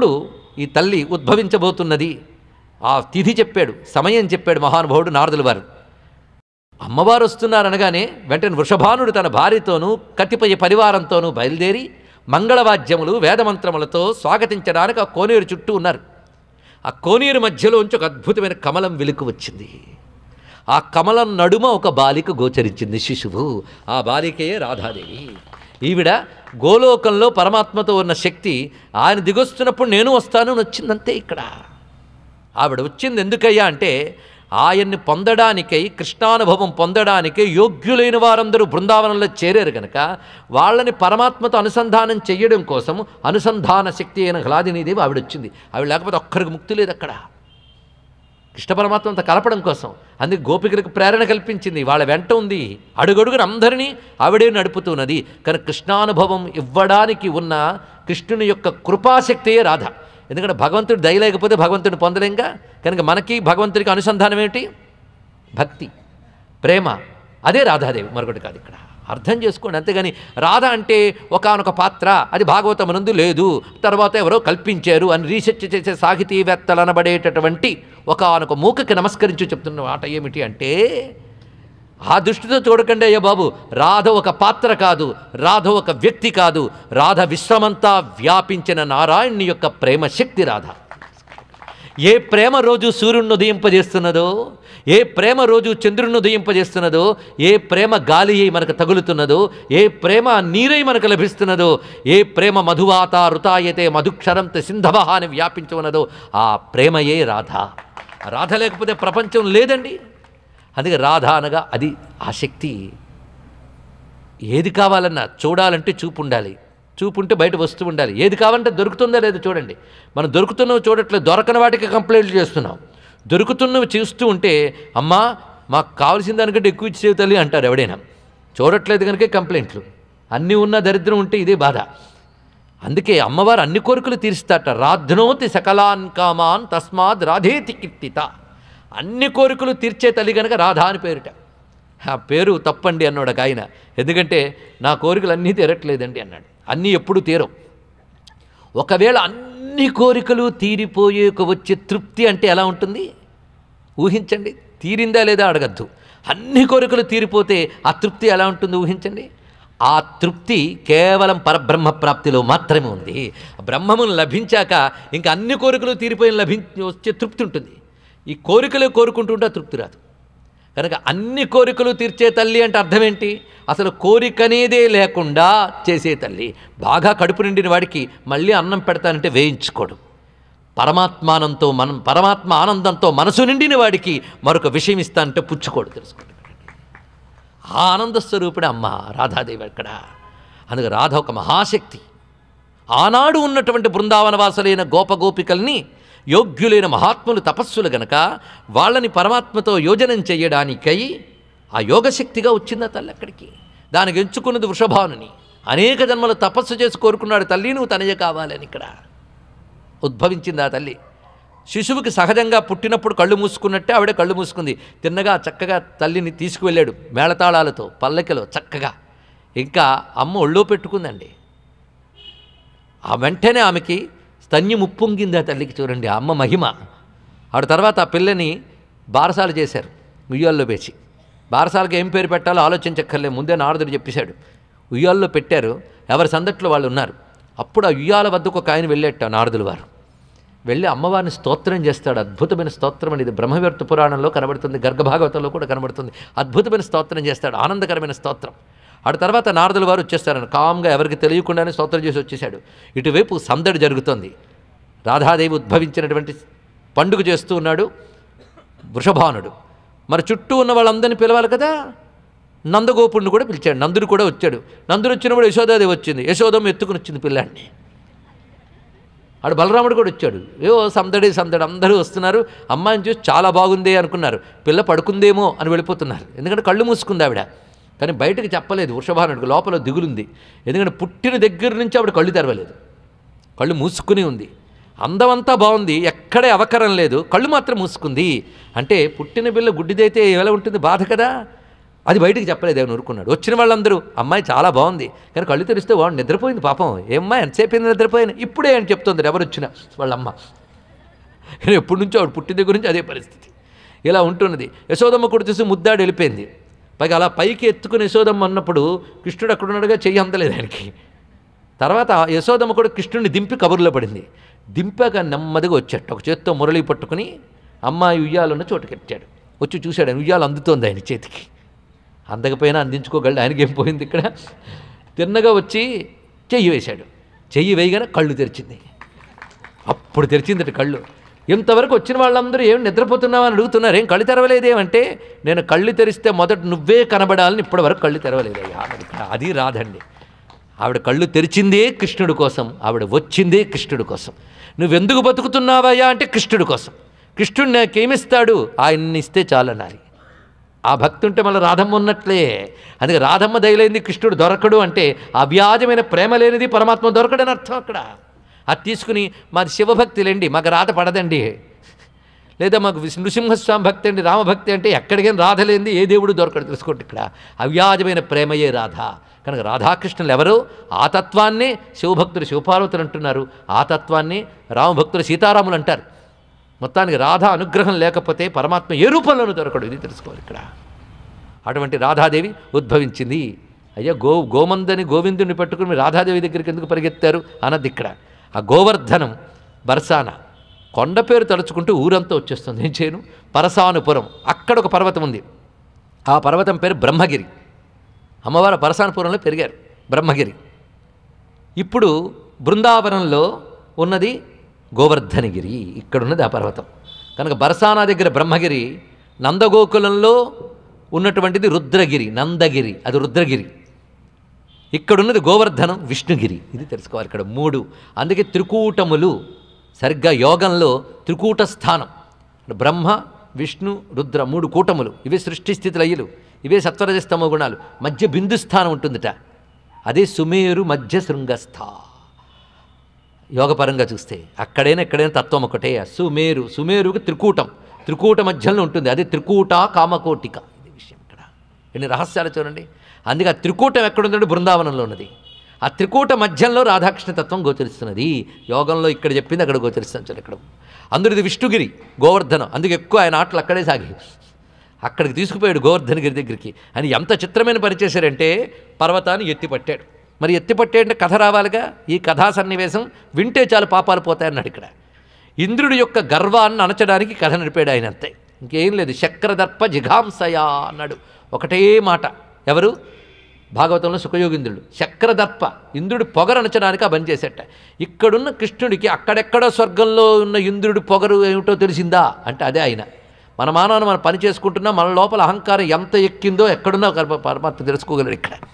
అప్పుడు ఈ తల్లి ఉద్భవించబోతున్నది ఆ తిథి చెప్పాడు సమయం చెప్పాడు మహానుభావుడు నారదుల వారు అమ్మవారు వస్తున్నారనగానే వెంటనే వృషభానుడు తన భార్యతోనూ కతిపయ పరివారంతోనూ బయలుదేరి మంగళవాద్యములు వేదమంత్రములతో స్వాగతించడానికి ఆ కోనేరు చుట్టూ ఉన్నారు ఆ కోనేరు మధ్యలోంచి ఒక అద్భుతమైన కమలం వెలుకు వచ్చింది ఆ కమలం నడుమ ఒక బాలిక గోచరించింది శిశువు ఆ బాలికయే రాధాదేవి ఈవిడ గోలోకంలో పరమాత్మతో ఉన్న శక్తి ఆయన దిగొస్తున్నప్పుడు నేను వస్తాను వచ్చిందంతే ఇక్కడ ఆవిడ వచ్చింది ఎందుకయ్యా అంటే ఆయన్ని పొందడానికై కృష్ణానుభవం పొందడానికై యోగ్యులైన వారందరూ బృందావనంలో చేరారు కనుక వాళ్ళని పరమాత్మతో అనుసంధానం చేయడం కోసం అనుసంధాన శక్తి అయిన హ్లాదినీదేవి ఆవిడ వచ్చింది ఆవిడ లేకపోతే ఒక్కరికి ముక్తి లేదు అక్కడ కృష్ణ పరమాత్మ అంత కలపడం కోసం అందుకే గోపికలకు ప్రేరణ కల్పించింది వాళ్ళ వెంట ఉంది అడుగడుగున అందరినీ ఆవిడే నడుపుతున్నది కానీ కృష్ణానుభవం ఇవ్వడానికి ఉన్న కృష్ణుని యొక్క కృపాశక్తియే రాధ ఎందుకంటే భగవంతుడు దయలేకపోతే భగవంతుడిని పొందలేంగా కనుక మనకి భగవంతుడికి అనుసంధానం ఏమిటి భక్తి ప్రేమ అదే రాధాదేవి మరొకటి కాదు ఇక్కడ అర్థం చేసుకోండి అంతేగాని రాధ అంటే ఒకనొక పాత్ర అది భాగవతమునందు లేదు తర్వాత ఎవరో కల్పించారు అని రీసెర్చ్ చేసే సాహితీవేత్తలు అనబడేటటువంటి ఒకనొక మూకకి నమస్కరించి చెప్తున్న మాట ఏమిటి అంటే ఆ దృష్టితో చూడకండి అయ్యా బాబు రాధ ఒక పాత్ర కాదు రాధ ఒక వ్యక్తి కాదు రాధ విశ్వమంతా వ్యాపించిన నారాయణుని యొక్క ప్రేమ శక్తి రాధ ఏ ప్రేమ రోజు సూర్యుడిని ఉదయింపజేస్తున్నదో ఏ ప్రేమ రోజు చంద్రుడిని ఉదయింపజేస్తున్నదో ఏ ప్రేమ గాలి అయి మనకు తగులుతున్నదో ఏ ప్రేమ నీరై మనకు లభిస్తున్నదో ఏ ప్రేమ మధువాత రుతాయతే మధుక్షరంత సింధవహ అని వ్యాపించున్నదో ఆ ప్రేమయే రాధ రాధ లేకపోతే ప్రపంచం లేదండి అందుకే రాధ అనగా అది ఆసక్తి ఏది కావాలన్నా చూడాలంటే చూపు ఉండాలి చూపు ఉంటే బయట వస్తూ ఉండాలి ఏది కావాలంటే దొరుకుతుందా లేదో చూడండి మనం దొరుకుతున్నవి చూడట్లేదు దొరకని వాటికి కంప్లైంట్లు చేస్తున్నాం దొరుకుతున్నవి చూస్తూ ఉంటే అమ్మా మాకు కావాల్సిన దానికంటే ఎక్కువ ఇచ్చేవి తల్లి అంటారు ఎవడైనా చూడట్లేదు కనుక కంప్లైంట్లు అన్నీ ఉన్న దరిద్రం ఉంటే ఇదే బాధ అందుకే అమ్మవారు అన్ని కోరికలు తీరుస్తాట రాధనోతి సకలాన్ కామాన్ తస్మాత్ రాధేతి కీర్తిత అన్ని కోరికలు తీర్చే తల్లి కనుక రాధా అని పేరుట ఆ పేరు తప్పండి అన్నాడు ఒక ఆయన ఎందుకంటే నా కోరికలు అన్నీ తీరట్లేదండి అన్నాడు అన్నీ ఎప్పుడు తీరవు ఒకవేళ అన్ని కోరికలు తీరిపోయేక వచ్చే తృప్తి అంటే ఎలా ఉంటుంది ఊహించండి తీరిందా లేదా అడగద్దు అన్ని కోరికలు తీరిపోతే ఆ తృప్తి ఎలా ఉంటుంది ఊహించండి ఆ తృప్తి కేవలం పరబ్రహ్మ ప్రాప్తిలో మాత్రమే ఉంది బ్రహ్మమును లభించాక ఇంకా అన్ని కోరికలు తీరిపోయిన లభించి వచ్చే తృప్తి ఉంటుంది ఈ కోరికలే కోరుకుంటుంటే తృప్తి రాదు కనుక అన్ని కోరికలు తీర్చే తల్లి అంటే అర్థం ఏంటి అసలు కోరికనేదే లేకుండా చేసే తల్లి బాగా కడుపు నిండిన వాడికి మళ్ళీ అన్నం పెడతానంటే వేయించుకోడు పరమాత్మానంతో మనం పరమాత్మ ఆనందంతో మనసు నిండిన వాడికి మరొక విషయం ఇస్తానంటే పుచ్చుకోడు తెలుసుకోండి ఆ ఆనంద స్వరూపుడే అమ్మ రాధాదేవి అక్కడ అందుకే రాధ ఒక మహాశక్తి ఆనాడు ఉన్నటువంటి బృందావనవాసులైన గోపగోపికల్ని యోగ్యులైన మహాత్ములు తపస్సులు గనక వాళ్ళని పరమాత్మతో యోజనం చేయడానికై ఆ యోగశక్తిగా వచ్చింది ఆ తల్లి అక్కడికి దానికి ఎంచుకున్నది వృషభానుని అనేక జన్మలు తపస్సు చేసి కోరుకున్నాడు తల్లి నువ్వు తనయే కావాలని ఇక్కడ ఉద్భవించింది ఆ తల్లి శిశువుకి సహజంగా పుట్టినప్పుడు కళ్ళు మూసుకున్నట్టే ఆవిడ కళ్ళు మూసుకుంది తిన్నగా చక్కగా తల్లిని తీసుకువెళ్ళాడు మేళతాళాలతో పల్లకిలో చక్కగా ఇంకా అమ్మ ఒళ్ళో పెట్టుకుందండి ఆ వెంటనే ఆమెకి స్తన్యం ఉప్పొంగింది ఆ తల్లికి చూడండి అమ్మ మహిమ ఆవిడ తర్వాత ఆ పిల్లని బారసాలు చేశారు ఉయ్యాల్లో వేసి బారసాలకు ఏం పేరు పెట్టాలో ఆలోచించక్కర్లే ముందే నారదుడు చెప్పేశాడు ఉయ్యాల్లో పెట్టారు ఎవరి సందట్లో వాళ్ళు ఉన్నారు అప్పుడు ఆ ఉయ్యాల వద్దకు ఒక ఆయన వెళ్ళేట నారదులు వారు వెళ్ళి అమ్మవారిని స్తోత్రం చేస్తాడు అద్భుతమైన స్తోత్రం అనేది బ్రహ్మవర్త పురాణంలో కనబడుతుంది గర్గభాగవతంలో కూడా కనబడుతుంది అద్భుతమైన స్తోత్రం చేస్తాడు ఆనందకరమైన స్తోత్రం ఆడు తర్వాత నారదుల వారు వచ్చేస్తారని కామ్గా ఎవరికి తెలియకుండానే స్తోత్రం చేసి వచ్చేసాడు ఇటువైపు సందడి జరుగుతుంది రాధాదేవి ఉద్భవించినటువంటి పండుగ చేస్తూ ఉన్నాడు వృషభానుడు మరి చుట్టూ ఉన్న వాళ్ళందరినీ పిలవాలి కదా నందగోపుడిని కూడా పిలిచాడు నందుడు కూడా వచ్చాడు నందుడు వచ్చినప్పుడు యశోదాదేవి వచ్చింది యశోదమ్మ ఎత్తుకుని వచ్చింది పిల్లాడిని ఆడు బలరాముడు కూడా వచ్చాడు ఏ సందడి సందడి అందరూ వస్తున్నారు అమ్మాయిని చూసి చాలా బాగుంది అనుకున్నారు పిల్ల పడుకుందేమో అని వెళ్ళిపోతున్నారు ఎందుకంటే కళ్ళు మూసుకుంది ఆవిడ కానీ బయటకు చెప్పలేదు వృషభానుడికి లోపల దిగులుంది ఎందుకంటే పుట్టిన దగ్గర నుంచి ఆవిడ కళ్ళు తెరవలేదు కళ్ళు మూసుకుని ఉంది అందమంతా బాగుంది ఎక్కడే అవకరం లేదు కళ్ళు మాత్రం మూసుకుంది అంటే పుట్టిన బిల్ల గుడ్డిదైతే ఎలా ఉంటుంది బాధ కదా అది బయటికి చెప్పలేదు ఏమని ఊరుకున్నాడు వచ్చిన వాళ్ళందరూ అమ్మాయి చాలా బాగుంది కానీ కళ్ళు తెరిస్తే వాడు నిద్రపోయింది పాపం అమ్మాయి ఎంతసేపు నిద్రపోయిన ఇప్పుడే అని చెప్తుంది ఎవరు వచ్చిన వాళ్ళమ్మ ఎప్పటి నుంచో ఆవిడ పుట్టిన గురించి అదే పరిస్థితి ఇలా ఉంటున్నది యశోదమ్మ కూడా చూసి ముద్దాడు వెళ్ళిపోయింది పైగా అలా పైకి ఎత్తుకుని యశోదమ్మ అన్నప్పుడు కృష్ణుడు అక్కడున్నాడుగా చెయ్యి అందలేదు ఆయనకి తర్వాత యశోదమ్మ కూడా కృష్ణుడిని దింపి కబుర్లో పడింది దింపగా నెమ్మదిగా వచ్చాడు ఒక చేత్తో మురళి పట్టుకుని అమ్మాయి ఉయ్యాలున్న కట్టాడు వచ్చి చూశాడు ఆయన ఉయ్యాలు అందుతోంది ఆయన చేతికి అందకపోయినా అందించుకోగలడు ఆయనకి ఏం పోయింది ఇక్కడ తిన్నగా వచ్చి చెయ్యి వేశాడు చెయ్యి వేయగానే కళ్ళు తెరిచింది అప్పుడు తెరిచిందట కళ్ళు ఇంతవరకు వచ్చిన వాళ్ళందరూ ఏం నిద్రపోతున్నామని అడుగుతున్నారు ఏం కళ్ళు తెరవలేదేమంటే నేను కళ్ళు తెరిస్తే మొదట నువ్వే కనబడాలని ఇప్పటివరకు కళ్ళు తెరవలేదు అది రాదండి ఆవిడ కళ్ళు తెరిచిందే కృష్ణుడి కోసం ఆవిడ వచ్చిందే కృష్ణుడి కోసం నువ్వెందుకు బతుకుతున్నావయ్యా అంటే కృష్ణుడి కోసం కృష్ణుడు నాకేమిస్తాడు ఆయన్ని ఇస్తే చాలనాలి ఆ భక్తి ఉంటే మళ్ళీ రాధమ్మ ఉన్నట్లే అందుకే రాధమ్మ దయలేనిది కృష్ణుడు దొరకడు అంటే అవ్యాజమైన ప్రేమ లేనిది పరమాత్మ దొరకడని అర్థం అక్కడ అది తీసుకుని మాది లేండి మాకు రాధ పడదండి లేదా మాకు నృసింహస్వామి భక్తి అంటే రామభక్తి అంటే ఎక్కడికైనా రాధలేంది ఏ దేవుడు దొరకడు తెలుసుకోండి ఇక్కడ అవ్యాజమైన ప్రేమయే రాధ కనుక రాధాకృష్ణులు ఎవరు ఆ తత్వాన్ని శివభక్తులు శివపార్వతులు అంటున్నారు ఆ తత్వాన్ని రామభక్తులు సీతారాములు అంటారు మొత్తానికి రాధ అనుగ్రహం లేకపోతే పరమాత్మ ఏ రూపంలోనూ దొరకడు ఇది తెలుసుకోవాలి ఇక్కడ అటువంటి రాధాదేవి ఉద్భవించింది అయ్యా గో గోమందని గోవిందుని పట్టుకుని రాధాదేవి దగ్గరికి ఎందుకు పరిగెత్తారు అన్నది ఇక్కడ ఆ గోవర్ధనం బర్సానా కొండ పేరు తలుచుకుంటూ ఊరంతా వచ్చేస్తుంది ఏం చేయను పరసానుపురం అక్కడ ఒక పర్వతం ఉంది ఆ పర్వతం పేరు బ్రహ్మగిరి అమ్మవారు పరసానుపురంలో పెరిగారు బ్రహ్మగిరి ఇప్పుడు బృందావనంలో ఉన్నది గోవర్ధనగిరి ఇక్కడున్నది ఆ పర్వతం కనుక బరసానా దగ్గర బ్రహ్మగిరి నందగోకులంలో ఉన్నటువంటిది రుద్రగిరి నందగిరి అది రుద్రగిరి ఇక్కడున్నది గోవర్ధనం విష్ణుగిరి ఇది తెలుసుకోవాలి ఇక్కడ మూడు అందుకే త్రికూటములు సరిగ్గా యోగంలో త్రికూట స్థానం బ్రహ్మ విష్ణు రుద్ర మూడు కూటములు ఇవే సృష్టి స్థితి లయ్యలు ఇవే సత్వరజస్తమ గుణాలు మధ్య బిందు స్థానం ఉంటుందిట అదే సుమేరు మధ్య శృంగస్థ యోగపరంగా చూస్తే అక్కడైనా ఎక్కడైనా తత్వం ఒకటే సుమేరు సుమేరుకు త్రికూటం త్రికూట మధ్యలో ఉంటుంది అదే త్రికూట కామకోటిక ఇది విషయం ఇక్కడ ఎన్ని రహస్యాలు చూడండి అందుకే ఆ త్రికూటం ఎక్కడుందంటే బృందావనంలో ఉన్నది ఆ త్రికూట మధ్యంలో రాధాకృష్ణ తత్వం గోచరిస్తున్నది యోగంలో ఇక్కడ చెప్పింది అక్కడ గోచరిస్తుంది చూడండి ఇక్కడ అందులో విష్ణుగిరి గోవర్ధనం అందుకు ఎక్కువ ఆయన ఆటలు అక్కడే సాగి అక్కడికి తీసుకుపోయాడు గోవర్ధనగిరి దగ్గరికి అని ఎంత చిత్రమైన పనిచేశారంటే పర్వతాన్ని ఎత్తిపట్టాడు మరి ఎత్తిపట్టేయంటే కథ రావాలిగా ఈ కథా సన్నివేశం వింటే చాలు పాపాలు పోతాయన్నాడు ఇక్కడ ఇంద్రుడి యొక్క గర్వాన్ని అనచడానికి కథ నడిపాడు ఆయన అంతే ఇంకేం లేదు శక్రదర్ప జిఘాంసయా అన్నాడు ఒకటే మాట ఎవరు భాగవతంలో సుఖయోగింద్రుడు చక్రదర్ప ఇంద్రుడి పొగరనచడానికి ఆ పని ఇక్కడున్న కృష్ణుడికి అక్కడెక్కడో స్వర్గంలో ఉన్న ఇంద్రుడి పొగరు ఏమిటో తెలిసిందా అంటే అదే ఆయన మన మానవాన్ని మనం పని చేసుకుంటున్నా మన లోపల అహంకారం ఎంత ఎక్కిందో ఎక్కడున్నా పరమాత్మ తెలుసుకోగలరు ఇక్కడ